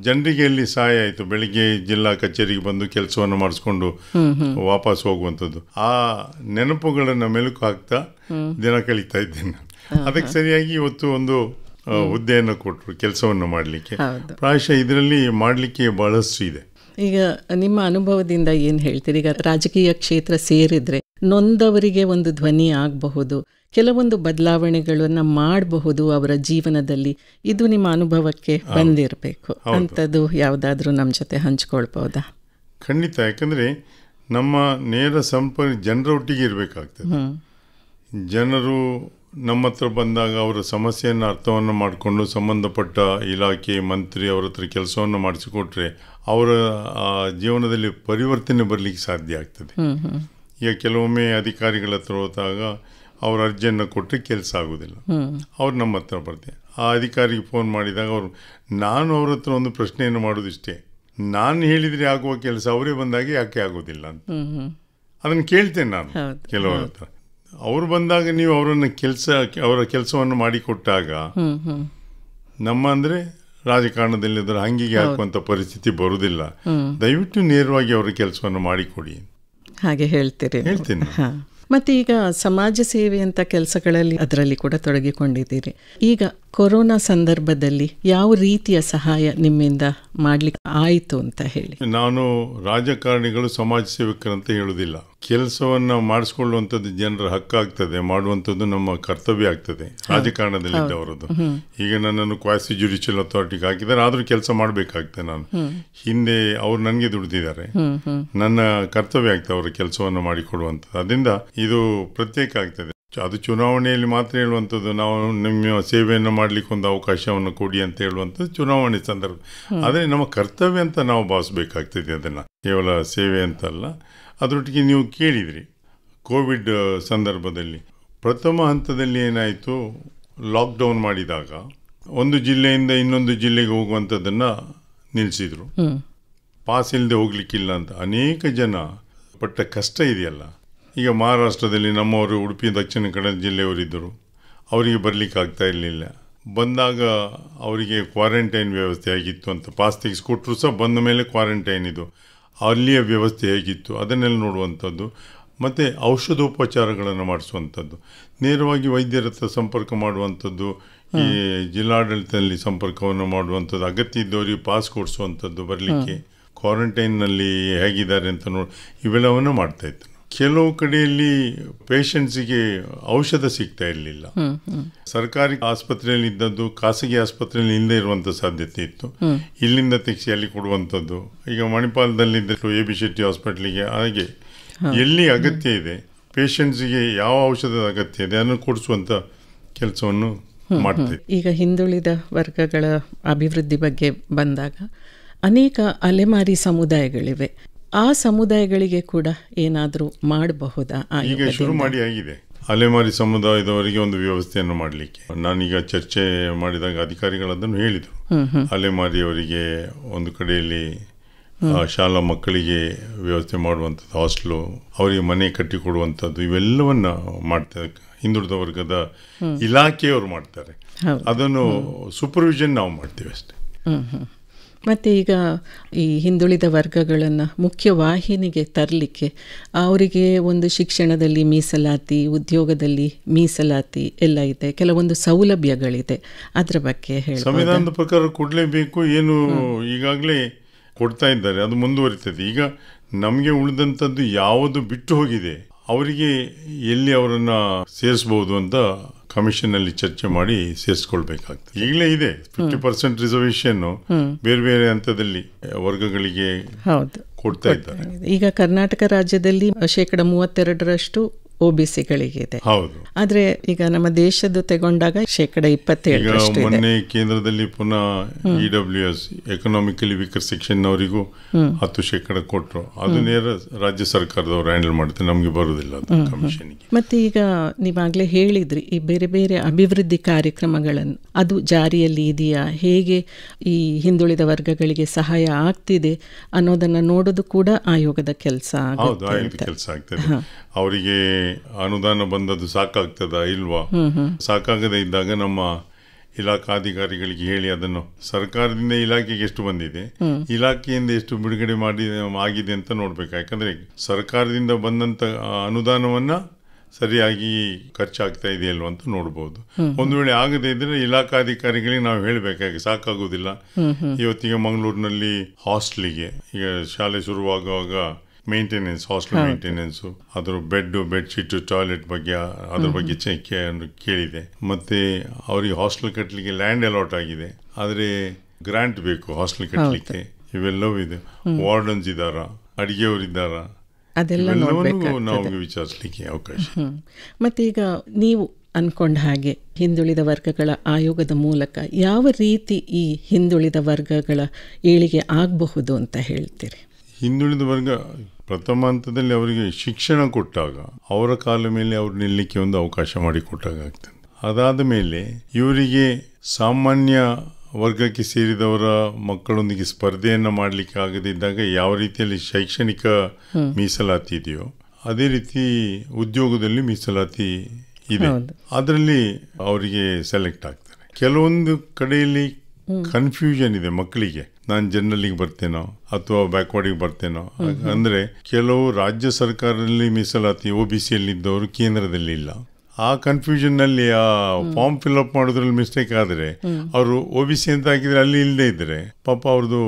S2: ಜನರಿಗೆ ಅಲ್ಲಿ ಸಹಾಯ ಆಯಿತು ಬೆಳಿಗ್ಗೆ ಜಿಲ್ಲಾ ಕಚೇರಿಗೆ ಬಂದು ಕೆಲಸವನ್ನು ಮಾಡಿಸ್ಕೊಂಡು ವಾಪಸ್ ಹೋಗುವಂಥದ್ದು ಆ ನೆನಪುಗಳನ್ನ ಮೆಲುಕು ಹಾಕ್ತಾ ದಿನ ಕಳೀತಾ ಇದ್ದೇನೆ ಅದಕ್ಕೆ ಸರಿಯಾಗಿ ಇವತ್ತು ಒಂದು ಹುದ್ದೆಯನ್ನು ಕೊಟ್ಟರು ಕೆಲಸವನ್ನು ಮಾಡಲಿಕ್ಕೆ ಪ್ರಾಯಶಃ ಇದರಲ್ಲಿ ಮಾಡಲಿಕ್ಕೆ ಬಹಳಷ್ಟು ಇದೆ ಈಗ
S1: ನಿಮ್ಮ ಅನುಭವದಿಂದ ಏನು ಹೇಳ್ತೀರಿ ಈಗ ರಾಜಕೀಯ ಕ್ಷೇತ್ರ ಸೇರಿದರೆ ನೊಂದವರಿಗೆ ಒಂದು ಧ್ವನಿ ಆಗಬಹುದು ಕೆಲವೊಂದು ಬದಲಾವಣೆಗಳನ್ನು ಮಾಡಬಹುದು ಅವರ ಜೀವನದಲ್ಲಿ ಇದು ನಿಮ್ಮ ಅನುಭವಕ್ಕೆ ಬಂದಿರಬೇಕು ಅಂಥದ್ದು ಯಾವುದಾದ್ರೂ ನಮ್ಮ ಜೊತೆ ಹಂಚ್ಕೊಳ್ಬೋದಾ
S2: ಖಂಡಿತ ಯಾಕಂದರೆ ನಮ್ಮ ನೇರ ಸಂಪರ್ಕ ಜನರೊಟ್ಟಿಗೆ ಇರಬೇಕಾಗ್ತದೆ ಜನರು ನಮ್ಮ ಹತ್ರ ಬಂದಾಗ ಅವರ ಸಮಸ್ಯೆಯನ್ನು ಅರ್ಥವನ್ನು ಮಾಡಿಕೊಂಡು ಸಂಬಂಧಪಟ್ಟ ಇಲಾಖೆ ಮಂತ್ರಿ ಅವರ ಹತ್ರ ಕೆಲಸವನ್ನು ಮಾಡಿಸಿಕೊಟ್ರೆ ಅವರ ಜೀವನದಲ್ಲಿ ಪರಿವರ್ತನೆ ಬರಲಿಕ್ಕೆ ಸಾಧ್ಯ ಆಗ್ತದೆ ಈಗ ಕೆಲವೊಮ್ಮೆ ಅಧಿಕಾರಿಗಳ ಹತ್ರ ಹೋದಾಗ ಅವ್ರ ಅರ್ಜಿಯನ್ನು ಕೊಟ್ಟರೆ ಕೆಲಸ ಆಗೋದಿಲ್ಲ ಅವ್ರು ನಮ್ಮ ಹತ್ರ ಬರ್ತಾರೆ ಆ ಅಧಿಕಾರಿಗೆ ಫೋನ್ ಮಾಡಿದಾಗ ಅವರು ನಾನು ಅವ್ರ ಹತ್ರ ಒಂದು ಪ್ರಶ್ನೆಯನ್ನು ಮಾಡೋದಿಷ್ಟೇ ನಾನು ಹೇಳಿದರೆ ಆಗುವ ಕೆಲಸ ಅವರೇ ಬಂದಾಗ ಯಾಕೆ ಆಗೋದಿಲ್ಲ ಅಂತ ಅದನ್ನು ಕೇಳ್ತೇನೆ ನಾನು ಕೆಲವರ ಹತ್ರ ಅವರು ಬಂದಾಗ ನೀವು ಅವರನ್ನು ಕೆಲಸ ಅವರ ಕೆಲಸವನ್ನು ಮಾಡಿಕೊಟ್ಟಾಗ ನಮ್ಮ ಅಂದರೆ ಅದರ ಹಂಗಿಗೆ ಹಾಕುವಂಥ ಪರಿಸ್ಥಿತಿ ಬರುವುದಿಲ್ಲ ದಯವಿಟ್ಟು ನೇರವಾಗಿ ಅವರ ಕೆಲಸವನ್ನು ಮಾಡಿಕೊಡಿ ಹಾಗೆ ಹೇಳ್ತೀರಿ ಹೇಳ್ತೀನಿ
S1: ಮತ್ತೆ ಈಗ ಸಮಾಜ ಸೇವೆ ಅಂತ ಕೆಲಸಗಳಲ್ಲಿ ಅದರಲ್ಲಿ ಕೂಡ ತೊಡಗಿಕೊಂಡಿದ್ದೀರಿ ಈಗ ಕೊರೋನಾ ಸಂದರ್ಭದಲ್ಲಿ ಯಾವ ರೀತಿಯ ಸಹಾಯ ನಿಮ್ಮಿಂದ ಮಾಡ್ಲಿಕ್ಕೆ ಆಯಿತು ಅಂತ ಹೇಳಿ
S2: ನಾನು ರಾಜಕಾರಣಿಗಳು ಸಮಾಜ ಸೇವಕರಂತ ಹೇಳುವುದಿಲ್ಲ ಕೆಲಸವನ್ನ ಮಾಡಿಸ್ಕೊಳ್ಳುವಂಥದ್ದು ಜನರ ಹಕ್ಕಾಗ್ತದೆ ಮಾಡುವಂಥದ್ದು ನಮ್ಮ ಕರ್ತವ್ಯ ಆಗ್ತದೆ ರಾಜಕಾರಣದಲ್ಲಿ ಅವರದ್ದು ಈಗ ನನ್ನನ್ನು ಕ್ವಾಸಿ ಜುಡಿಷಿಯಲ್ ಅಥಾರಿಟಿಗೆ ಹಾಕಿದ್ದಾರೆ ಆದರೂ ಕೆಲಸ ಮಾಡಬೇಕಾಗ್ತದೆ ನಾನು ಹಿಂದೆ ಅವ್ರು ನನಗೆ ದುಡಿದಿದ್ದಾರೆ ನನ್ನ ಕರ್ತವ್ಯ ಆಗ್ತದೆ ಅವರ ಕೆಲಸವನ್ನು ಮಾಡಿಕೊಡುವಂಥದ್ದು ಅದರಿಂದ ಇದು ಪ್ರತ್ಯೇಕ ಆಗ್ತದೆ ಅದು ಚುನಾವಣೆಯಲ್ಲಿ ಮಾತ್ರ ಹೇಳುವಂಥದ್ದು ನಾವು ನಿಮ್ಮ ಸೇವೆಯನ್ನು ಮಾಡಲಿಕ್ಕೆ ಒಂದು ಅವಕಾಶವನ್ನು ಕೊಡಿ ಅಂತ ಹೇಳುವಂಥದ್ದು ಚುನಾವಣೆ ಸಂದರ್ಭ ಆದರೆ ನಮ್ಮ ಕರ್ತವ್ಯ ಅಂತ ನಾವು ಭಾವಿಸ್ಬೇಕಾಗ್ತದೆ ಅದನ್ನು ಕೇವಲ ಸೇವೆ ಅಂತಲ್ಲ ಅದರೊಟ್ಟಿಗೆ ನೀವು ಕೇಳಿದ್ರಿ ಕೋವಿಡ್ ಸಂದರ್ಭದಲ್ಲಿ ಪ್ರಥಮ ಹಂತದಲ್ಲಿ ಏನಾಯಿತು ಲಾಕ್ಡೌನ್ ಮಾಡಿದಾಗ ಒಂದು ಜಿಲ್ಲೆಯಿಂದ ಇನ್ನೊಂದು ಜಿಲ್ಲೆಗೆ ಹೋಗುವಂಥದ್ದನ್ನು ನಿಲ್ಲಿಸಿದರು ಪಾಸ್ ಇಲ್ಲದೆ ಹೋಗ್ಲಿಕ್ಕಿಲ್ಲ ಅಂತ ಅನೇಕ ಜನ ಪಟ್ಟ ಕಷ್ಟ ಇದೆಯಲ್ಲ ಈಗ ಮಹಾರಾಷ್ಟ್ರದಲ್ಲಿ ನಮ್ಮವರು ಉಡುಪಿ ದಕ್ಷಿಣ ಕನ್ನಡ ಜಿಲ್ಲೆಯವರಿದ್ದರು ಅವರಿಗೆ ಬರಲಿಕ್ಕೆ ಆಗ್ತಾ ಇರಲಿಲ್ಲ ಬಂದಾಗ ಅವರಿಗೆ ಕ್ವಾರಂಟೈನ್ ವ್ಯವಸ್ಥೆ ಹೇಗಿತ್ತು ಅಂತ ಪಾಸ್ ತೆಗೆಸ್ಕೊಟ್ರು ಸಹ ಬಂದ ಮೇಲೆ ಕ್ವಾರಂಟೈನ್ ಇದು ಅಲ್ಲಿಯ ವ್ಯವಸ್ಥೆ ಹೇಗಿತ್ತು ಅದನ್ನೆಲ್ಲ ನೋಡುವಂಥದ್ದು ಮತ್ತು ಔಷಧೋಪಚಾರಗಳನ್ನು ಮಾಡಿಸುವಂಥದ್ದು ನೇರವಾಗಿ ವೈದ್ಯರ ಹತ್ರ ಸಂಪರ್ಕ ಮಾಡುವಂಥದ್ದು ಈ ಜಿಲ್ಲಾಡಳಿತದಲ್ಲಿ ಸಂಪರ್ಕವನ್ನು ಮಾಡುವಂಥದ್ದು ಅಗತ್ಯ ಇದ್ದವರಿಗೆ ಪಾಸ್ ಕೊಡಿಸುವಂಥದ್ದು ಬರಲಿಕ್ಕೆ ಕ್ವಾರಂಟೈನ್ನಲ್ಲಿ ಹೇಗಿದ್ದಾರೆ ಅಂತ ನೋಡಿ ಇವೆಲ್ಲವನ್ನು ಮಾಡ್ತಾಯಿತ್ತು ಕೆಲವು ಕಡೆಯಲ್ಲಿ ಪೇಷಂಟ್ಸಿಗೆ ಔಷಧ ಸಿಗ್ತಾ ಇರಲಿಲ್ಲ ಸರ್ಕಾರಿ ಆಸ್ಪತ್ರೆಯಲ್ಲಿ ಇದ್ದದ್ದು ಖಾಸಗಿ ಆಸ್ಪತ್ರೆಯಲ್ಲಿ ಹಿಂದೆ ಇರುವಂತ ಸಾಧ್ಯತೆ ಇತ್ತು ಇಲ್ಲಿಂದ ತೆಗೆಸಿ ಅಲ್ಲಿ ಕೊಡುವಂಥದ್ದು ಈಗ ಮಣಿಪಾಲದಲ್ಲಿದ್ದ ಎ ಬಿ ಶೆಟ್ಟಿ ಹಾಸ್ಪಿಟ್ಲಿಗೆ ಹಾಗೆ ಎಲ್ಲಿ ಅಗತ್ಯ ಇದೆ ಪೇಷಂಟ್ಸಿಗೆ ಯಾವ ಔಷಧದ ಅಗತ್ಯ ಇದೆ ಅದನ್ನು ಕೊಡಿಸುವಂತ ಕೆಲಸವನ್ನು ಮಾಡ್ತೇವೆ
S1: ಈಗ ಹಿಂದುಳಿದ ವರ್ಗಗಳ ಅಭಿವೃದ್ಧಿ ಬಗ್ಗೆ ಬಂದಾಗ ಅನೇಕ ಅಲೆಮಾರಿ ಸಮುದಾಯಗಳಿವೆ ಆ ಸಮುದಾಯಗಳಿಗೆ ಕೂಡ ಏನಾದರೂ ಮಾಡಬಹುದಾ ಈಗ ಶುರು ಮಾಡಿ
S2: ಆಗಿದೆ ಅಲೆಮಾರಿ ಸಮುದಾಯದವರಿಗೆ ಒಂದು ವ್ಯವಸ್ಥೆಯನ್ನು ಮಾಡಲಿಕ್ಕೆ ನಾನೀಗ ಚರ್ಚೆ ಮಾಡಿದಾಗ ಅಧಿಕಾರಿಗಳದನ್ನು ಹೇಳಿದರು ಅಲೆಮಾರಿಯವರಿಗೆ ಒಂದು ಕಡೆಯಲ್ಲಿ ಶಾಲಾ ಮಕ್ಕಳಿಗೆ ವ್ಯವಸ್ಥೆ ಮಾಡುವಂಥದ್ದು ಹಾಸ್ಟೆಲು ಅವರಿಗೆ ಮನೆ ಕಟ್ಟಿಕೊಡುವಂಥದ್ದು ಇವೆಲ್ಲವನ್ನ ಮಾಡ್ತಾರೆ ಹಿಂದುಳಿದ ವರ್ಗದ ಇಲಾಖೆಯವರು ಮಾಡ್ತಾರೆ ಅದನ್ನು ಸೂಪರ್ವಿಷನ್ ನಾವು ಮಾಡ್ತೇವೆ ಅಷ್ಟೇ
S1: ಮತ್ತು ಈಗ ಈ ಹಿಂದುಳಿದ ವರ್ಗಗಳನ್ನು ಮುಖ್ಯವಾಹಿನಿಗೆ ತರಲಿಕ್ಕೆ ಅವರಿಗೆ ಒಂದು ಶಿಕ್ಷಣದಲ್ಲಿ ಮೀಸಲಾತಿ ಉದ್ಯೋಗದಲ್ಲಿ ಮೀಸಲಾತಿ ಎಲ್ಲ ಇದೆ ಕೆಲವೊಂದು ಸೌಲಭ್ಯಗಳಿದೆ ಅದರ ಬಗ್ಗೆ ಹೇಳಿ ಸಂವಿಧಾನದ
S2: ಪ್ರಕಾರ ಕೊಡಲೇಬೇಕು ಏನು ಈಗಾಗಲೇ ಕೊಡ್ತಾ ಇದ್ದಾರೆ ಅದು ಮುಂದುವರಿತದೆ ಈಗ ನಮಗೆ ಉಳಿದಂಥದ್ದು ಯಾವುದು ಬಿಟ್ಟು ಹೋಗಿದೆ ಅವರಿಗೆ ಎಲ್ಲಿ ಅವರನ್ನು ಸೇರಿಸ್ಬೋದು ಅಂತ ನಲ್ಲಿ ಚರ್ಚೆ ಮಾಡಿ ಸೇರಿಸ್ಕೊಳ್ಬೇಕಾಗ್ತದೆ ಈಗಲೇ ಇದೆ ಫಿಫ್ಟಿ ಪರ್ಸೆಂಟ್ ರಿಸರ್ವೇಶನ್ ಬೇರೆ ಬೇರೆ ಹಂತದಲ್ಲಿ ವರ್ಗಗಳಿಗೆ ಕೊಡ್ತಾ ಇದ್ದಾರೆ
S1: ಈಗ ಕರ್ನಾಟಕ ರಾಜ್ಯದಲ್ಲಿ ಶೇಕಡ ಮೂವತ್ತೆರಡರಷ್ಟು ಒ ಬಿ ಸಿಗಳಿಗಿದೆ ಆದ್ರೆ ಈಗ ನಮ್ಮ ದೇಶದ್ದು ತಗೊಂಡಾಗ ಶೇಕಡ ಇಪ್ಪತ್ತೇಳು ಮೊನ್ನೆ
S2: ಕೇಂದ್ರದಲ್ಲಿ ಪುನಃ E W S economically weaker section ಅವರಿಗೂ ಹತ್ತು ಶೇಕಡ ಕೊಟ್ಟರು ಅದು ನೇರ ರಾಜ್ಯ ಸರ್ಕಾರದವರು ಹ್ಯಾಂಡಲ್ ಮಾಡ್ತಾರೆ ನಮಗೆ ಬರುವುದಿಲ್ಲ
S1: ಕಮಿಷನ್ಗೆ ಮತ್ತೆ ಈಗ ನೀವಾಗಲೇ ಹೇಳಿದ್ರಿ ಈ ಬೇರೆ ಬೇರೆ ಅಭಿವೃದ್ಧಿ ಕಾರ್ಯಕ್ರಮಗಳನ್ನು ಅದು ಜಾರಿಯಲ್ಲಿ ಇದೆಯಾ ಹೇಗೆ ಈ ಹಿಂದುಳಿದ ವರ್ಗಗಳಿಗೆ ಸಹಾಯ ಆಗ್ತಿದೆ ಅನ್ನೋದನ್ನ ನೋಡೋದು ಕೂಡ ಆಯೋಗದ ಕೆಲಸ
S2: ಕೆಲಸ ಆಗ್ತದೆ ಅವರಿಗೆ ಅನುದಾನ ಬಂದದ್ದು ಸಾಕಾಗ್ತದ ಇಲ್ವಾ ಸಾಕಾಗದೇ ಇದ್ದಾಗ ನಮ್ಮ ಇಲಾಖಾಧಿಕಾರಿಗಳಿಗೆ ಹೇಳಿ ಅದನ್ನು ಸರ್ಕಾರದಿಂದ ಇಲಾಖೆಗೆ ಎಷ್ಟು ಬಂದಿದೆ ಇಲಾಖೆಯಿಂದ ಎಷ್ಟು ಬಿಡುಗಡೆ ಮಾಡಿ ಆಗಿದೆ ಅಂತ ನೋಡ್ಬೇಕು ಯಾಕಂದ್ರೆ ಸರ್ಕಾರದಿಂದ ಬಂದಂತ ಅನುದಾನವನ್ನ ಸರಿಯಾಗಿ ಖರ್ಚಾಗ್ತಾ ಅಲ್ವಾ ಅಂತ ನೋಡ್ಬೋದು ಒಂದು ವೇಳೆ ಆಗದೇ ಇದ್ರೆ ಇಲಾಖಾಧಿಕಾರಿಗಳಿಗೆ ನಾವು ಹೇಳಬೇಕಾಗಿ ಸಾಕಾಗುವುದಿಲ್ಲ ಇವತ್ತಿಗೆ ಮಂಗಳೂರಿನಲ್ಲಿ ಹಾಸ್ಟ್ಲಿಗೆ ಈಗ ಶಾಲೆ ಶುರುವಾಗುವಾಗ ಮೇಂಟೆನೆನ್ಸ್ ಹಾಸ್ಟೆಲ್ ಮೇಂಟೆನೆನ್ಸ್ ಅದರ ಬೆಡ್ ಬೆಡ್ ಟಾಯ್ಲೆಟ್ ಬಗ್ಗೆ ಅದ್ರ ಬಗ್ಗೆ ಕೇಳಿದೆ ಮತ್ತೆ ಅವ್ರಿಗೆ ಹಾಸ್ಟೆಲ್ ಕಟ್ಟಲಿಕ್ಕೆ ಲ್ಯಾಂಡ್ ಅಲಾಟ್ ಆಗಿದೆ ಆದರೆ ಗ್ರಾಂಟ್ ಬೇಕು ಹಾಸ್ಟೆಲ್ ಕಟ್ಟಲಿಕ್ಕೆ ಇವೆಲ್ಲವೂ ಇದೆ ವಾರ್ಡನ್ಸ್ ಇದ್ದಾರ ಅಡಿಗೆಯವರಿದ್ದಾರಾ ಅದೆಲ್ಲ ನಾವು ವಿಚಾರಿಸಲಿಕ್ಕೆ ಅವಕಾಶ
S1: ಮತ್ತೆ ಈಗ ನೀವು ಅನ್ಕೊಂಡ ಹಾಗೆ ಹಿಂದುಳಿದ ವರ್ಗಗಳ ಆಯೋಗದ ಮೂಲಕ ಯಾವ ರೀತಿ ಈ ಹಿಂದುಳಿದ ವರ್ಗಗಳ ಏಳಿಗೆ ಆಗಬಹುದು ಅಂತ ಹೇಳ್ತೀರಿ
S2: ಹಿಂದುಳಿದ ವರ್ಗ ಪ್ರಥಮ ಹಂತದಲ್ಲಿ ಅವರಿಗೆ ಶಿಕ್ಷಣ ಕೊಟ್ಟಾಗ ಅವರ ಕಾಲ ಮೇಲೆ ಅವ್ರು ನಿಲ್ಲಕ್ಕೆ ಒಂದು ಅವಕಾಶ ಮಾಡಿಕೊಟ್ಟಾಗ ಆಗ್ತದೆ ಅದಾದ ಮೇಲೆ ಇವರಿಗೆ ಸಾಮಾನ್ಯ ವರ್ಗಕ್ಕೆ ಸೇರಿದವರ ಮಕ್ಕಳೊಂದಿಗೆ ಸ್ಪರ್ಧೆಯನ್ನು ಮಾಡಲಿಕ್ಕೆ ಆಗದಿದ್ದಾಗ ಯಾವ ರೀತಿಯಲ್ಲಿ ಶೈಕ್ಷಣಿಕ ಮೀಸಲಾತಿ ಇದೆಯೋ ಅದೇ ರೀತಿ ಉದ್ಯೋಗದಲ್ಲಿ ಮೀಸಲಾತಿ ಇದೆ ಅದರಲ್ಲಿ ಅವರಿಗೆ ಸೆಲೆಕ್ಟ್ ಆಗ್ತಾರೆ ಕೆಲವೊಂದು ಕಡೆಯಲ್ಲಿ ಕನ್ಫ್ಯೂಷನ್ ಇದೆ ಮಕ್ಕಳಿಗೆ ನಾನು ಜನರಲ್ಲಿಗೆ ಬರ್ತೇನೋ ಅಥವಾ ಬ್ಯಾಕ್ವರ್ಡಿಗೆ ಬರ್ತೇನೋ ಅಂದ್ರೆ ಕೆಲವು ರಾಜ್ಯ ಸರ್ಕಾರದಲ್ಲಿ ಮೀಸಲಾತಿ ಓ ಬಿ ಸಿಯಲ್ಲಿ ಇದ್ದವರು ಕೇಂದ್ರದಲ್ಲಿ ಇಲ್ಲ ಆ ಕನ್ಫ್ಯೂಷನ್ನಲ್ಲಿ ಆ ಫಾರ್ಮ್ ಅಪ್ ಮಾಡೋದ್ರಲ್ಲಿ ಮಿಸ್ಟೇಕ್ ಆದರೆ ಅವರು ಒ ಬಿ ಸಿ ಅಂತ ಹಾಕಿದ್ರೆ ಅಲ್ಲಿ ಇಲ್ಲದೆ ಇದ್ರೆ ಪಾಪ ಅವ್ರದ್ದು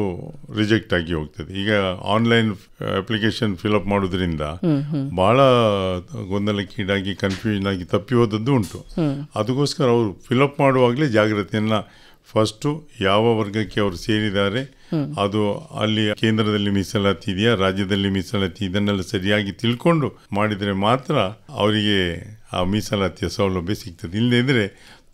S2: ರಿಜೆಕ್ಟ್ ಆಗಿ ಹೋಗ್ತದೆ ಈಗ ಆನ್ಲೈನ್ ಅಪ್ಲಿಕೇಶನ್ ಅಪ್ ಮಾಡೋದ್ರಿಂದ ಬಹಳ ಗೊಂದಲಕ್ಕೀಡಾಗಿ ಕನ್ಫ್ಯೂಷನ್ ಆಗಿ ತಪ್ಪಿ ಹೋದದ್ದು ಉಂಟು ಅದಕ್ಕೋಸ್ಕರ ಅವರು ಅಪ್ ಮಾಡುವಾಗಲೇ ಜಾಗ್ರತೆಯನ್ನು ಫಸ್ಟು ಯಾವ ವರ್ಗಕ್ಕೆ ಅವರು ಸೇರಿದ್ದಾರೆ ಅದು ಅಲ್ಲಿ ಕೇಂದ್ರದಲ್ಲಿ ಮೀಸಲಾತಿ ಇದೆಯಾ ರಾಜ್ಯದಲ್ಲಿ ಮೀಸಲಾತಿ ಇದನ್ನೆಲ್ಲ ಸರಿಯಾಗಿ ತಿಳ್ಕೊಂಡು ಮಾಡಿದರೆ ಮಾತ್ರ ಅವರಿಗೆ ಆ ಮೀಸಲಾತಿಯ ಸೌಲಭ್ಯ ಸಿಗ್ತದೆ ಇಲ್ಲದಿದ್ದರೆ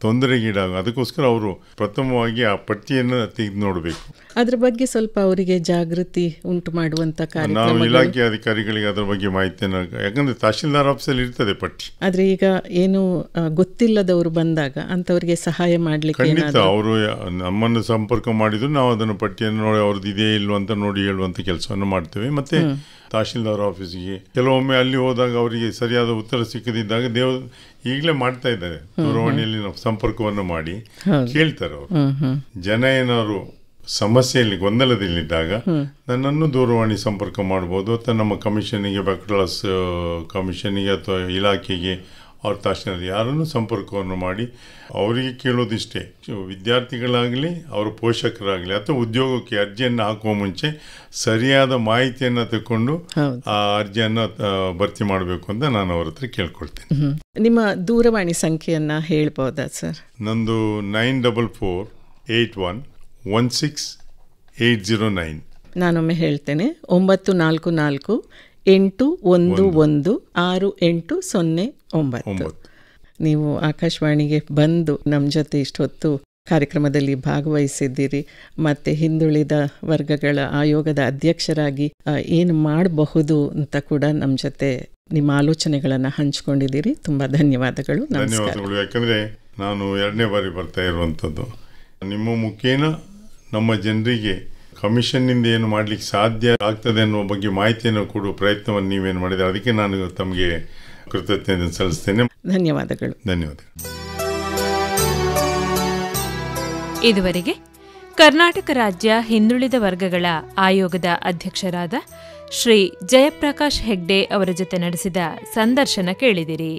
S2: ತೊಂದರೆಗೀಡಾಗ ಅದಕ್ಕೋಸ್ಕರ ಅವರು ಪ್ರಥಮವಾಗಿ ಆ ಪಟ್ಟಿಯನ್ನು ತೆಗೆದು ನೋಡಬೇಕು
S1: ಅದ್ರ ಬಗ್ಗೆ ಸ್ವಲ್ಪ ಅವರಿಗೆ ಜಾಗೃತಿ ಉಂಟು ಮಾಡುವಂತ ನಾವು ಇಲಾಖೆ
S2: ಅಧಿಕಾರಿಗಳಿಗೆ ಅದರ ಬಗ್ಗೆ ಮಾಹಿತಿಯನ್ನು ಯಾಕಂದ್ರೆ ತಹಶೀಲ್ದಾರ್ ಆಫೀಸಲ್ಲಿ ಇರ್ತದೆ ಪಟ್ಟಿ
S1: ಆದ್ರೆ ಈಗ ಏನು ಗೊತ್ತಿಲ್ಲದವರು ಬಂದಾಗ ಅಂತವರಿಗೆ ಸಹಾಯ ಮಾಡ್ಲಿಕ್ಕೆ ಖಂಡಿತ
S2: ಅವರು ನಮ್ಮನ್ನು ಸಂಪರ್ಕ ಮಾಡಿದ್ರು ನಾವು ಅದನ್ನು ಪಟ್ಟಿಯನ್ನು ನೋಡಿ ಅವ್ರದ್ದು ಇದೇ ಇಲ್ವಂತ ಅಂತ ನೋಡಿ ಹೇಳುವಂತ ಕೆಲಸವನ್ನು ಮಾಡ್ತೇವೆ ಮತ್ತೆ ತಹಶೀಲ್ದಾರ್ ಆಫೀಸಿಗೆ ಕೆಲವೊಮ್ಮೆ ಅಲ್ಲಿ ಹೋದಾಗ ಅವರಿಗೆ ಸರಿಯಾದ ಉತ್ತರ ಸಿಕ್ಕದಿದ್ದಾಗ ದೇವ್ ಈಗಲೇ ಮಾಡ್ತಾ ಇದ್ದಾರೆ ದೂರವಾಣಿಯಲ್ಲಿ ಸಂಪರ್ಕವನ್ನು ಮಾಡಿ ಕೇಳ್ತಾರೆ ಅವರು ಜನ ಏನಾದ್ರು ಸಮಸ್ಯೆಯಲ್ಲಿ ಗೊಂದಲದಲ್ಲಿದ್ದಾಗ ನನ್ನನ್ನು ದೂರವಾಣಿ ಸಂಪರ್ಕ ಮಾಡ್ಬೋದು ಅಥವಾ ನಮ್ಮ ಕಮಿಷನಿಗೆ ಬೆಕ್ಡಾಸ್ ಕಮಿಷನಿಗೆ ಅಥವಾ ಇಲಾಖೆಗೆ ಅವ್ರ ತಕ್ಷಣ ಯಾರನ್ನು ಸಂಪರ್ಕವನ್ನು ಮಾಡಿ ಅವರಿಗೆ ಕೇಳೋದಿಷ್ಟೇ ವಿದ್ಯಾರ್ಥಿಗಳಾಗಲಿ ಅವರ ಪೋಷಕರಾಗಲಿ ಅಥವಾ ಉದ್ಯೋಗಕ್ಕೆ ಅರ್ಜಿಯನ್ನು ಹಾಕುವ ಮುಂಚೆ ಸರಿಯಾದ ಮಾಹಿತಿಯನ್ನು ತಕ್ಕೊಂಡು ಆ ಅರ್ಜಿಯನ್ನು ಭರ್ತಿ ಮಾಡಬೇಕು ಅಂತ ನಾನು ಅವ್ರ ಹತ್ರ ಕೇಳ್ಕೊಳ್ತೇನೆ
S1: ನಿಮ್ಮ ದೂರವಾಣಿ ಸಂಖ್ಯೆಯನ್ನು ಹೇಳ್ಬೋದಾ ಸರ್
S2: ನಂದು nine double four eight one one six eight zero nine
S1: ನಾನೊಮ್ಮೆ ಹೇಳ್ತೇನೆ ಒಂಬತ್ತು ನಾಲ್ಕು ನಾಲ್ಕು ಎಂಟು ಒಂದು ಒಂದು ಆರು ಎಂಟು ಸೊನ್ನೆ ಒಂಬತ್ತು ನೀವು ಆಕಾಶವಾಣಿಗೆ ಬಂದು ನಮ್ಮ ಜೊತೆ ಇಷ್ಟೊತ್ತು ಕಾರ್ಯಕ್ರಮದಲ್ಲಿ ಭಾಗವಹಿಸಿದ್ದೀರಿ ಮತ್ತೆ ಹಿಂದುಳಿದ ವರ್ಗಗಳ ಆಯೋಗದ ಅಧ್ಯಕ್ಷರಾಗಿ ಏನು ಮಾಡಬಹುದು ಅಂತ ಕೂಡ ನಮ್ಮ ಜೊತೆ ನಿಮ್ಮ ಆಲೋಚನೆಗಳನ್ನು ಹಂಚಿಕೊಂಡಿದ್ದೀರಿ ತುಂಬ ಧನ್ಯವಾದಗಳು ನಮಸ್ಕಾರ
S2: ನಾನು ಎರಡನೇ ಬಾರಿ ಬರ್ತಾ ಇರುವಂಥದ್ದು ನಿಮ್ಮ ಮುಖೇನ ನಮ್ಮ ಜನರಿಗೆ ಕಮಿಷನ್ನಿಂದ ಏನು ಮಾಡಲಿಕ್ಕೆ ಸಾಧ್ಯ ಆಗ್ತದೆ ಅನ್ನುವ ಬಗ್ಗೆ ಮಾಹಿತಿಯನ್ನು ಕೊಡುವ ಪ್ರಯತ್ನವನ್ನು ನೀವೇನು ಮಾಡಿದರೆ ಅದಕ್ಕೆ ನಾನು ತಮಗೆ ಕೃತಜ್ಞತೆ ಸಲ್ಲಿಸ್ತೇನೆ ಧನ್ಯವಾದಗಳು ಧನ್ಯವಾದ
S1: ಇದುವರೆಗೆ ಕರ್ನಾಟಕ ರಾಜ್ಯ ಹಿಂದುಳಿದ ವರ್ಗಗಳ ಆಯೋಗದ ಅಧ್ಯಕ್ಷರಾದ ಶ್ರೀ ಜಯಪ್ರಕಾಶ್ ಹೆಗ್ಡೆ ಅವರ ಜೊತೆ ನಡೆಸಿದ ಸಂದರ್ಶನ ಕೇಳಿದಿರಿ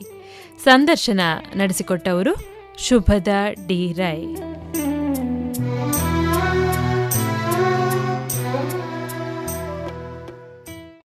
S1: ಸಂದರ್ಶನ ನಡೆಸಿಕೊಟ್ಟವರು ಶುಭದ ಡಿ ರೈ